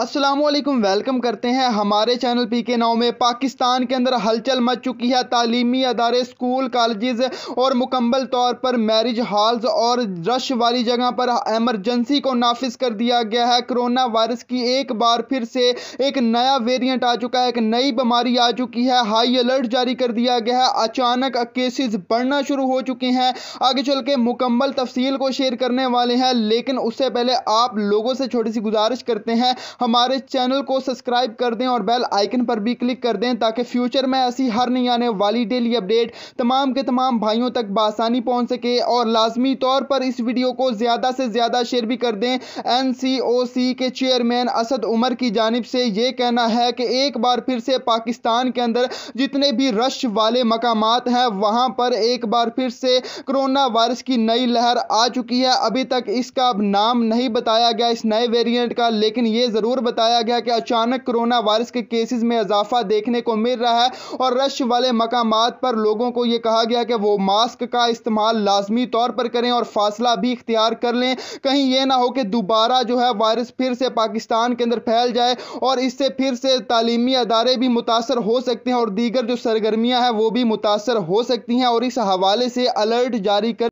Aslam welcome करते हैं हमारे चैनल पी के नाव में पाकिस्तान के अंदर हलचल मच चुकी है तालीमी अदारे स्कूल कॉलेज और मुकम्मल तौर पर मैरिज हॉल्स और रश वाली जगह पर एमरजेंसी को नाफिज कर दिया गया है कोरोना वायरस की एक बार फिर से एक नया वेरिएंट आ चुका है एक नई बीमारी आ चुकी है हाई अलर्ट जारी कर दिया गया है अचानक केसेज बढ़ना शुरू हो चुके हैं आगे चल के मुकम्मल तफसील को शेयर करने वाले हैं लेकिन उससे पहले आप लोगों से छोटी सी गुजारिश करते हैं हम हमारे चैनल को सब्सक्राइब कर दें और बेल आइकन पर भी क्लिक कर दें ताकि फ्यूचर में ऐसी हर नई आने वाली डेली अपडेट तमाम के तमाम भाइयों तक बासानी पहुँच सके और लाजमी तौर पर इस वीडियो को ज़्यादा से ज़्यादा शेयर भी कर दें एन के चेयरमैन असद उमर की जानब से ये कहना है कि एक बार फिर से पाकिस्तान के अंदर जितने भी रश वाले मकाम हैं वहाँ पर एक बार फिर से कोरोना वायरस की नई लहर आ चुकी है अभी तक इसका अब नाम नहीं बताया गया इस नए वेरिएंट का लेकिन ये ज़रूर जरूर बताया गया कि अचानक कोरोना वायरस के केसेस में इजाफा देखने को मिल रहा है और रश वाले मकाम पर लोगों को यह कहा गया कि वो मास्क का इस्तेमाल लाजमी तौर पर करें और फासला भी इख्तियार कर लें कहीं ये ना हो कि दोबारा जो है वायरस फिर से पाकिस्तान के अंदर फैल जाए और इससे फिर से तालीमी अदारे भी मुतासर हो सकते हैं और दीगर जो सरगर्मियाँ हैं वो भी मुतासर हो सकती हैं और इस हवाले से अलर्ट जारी कर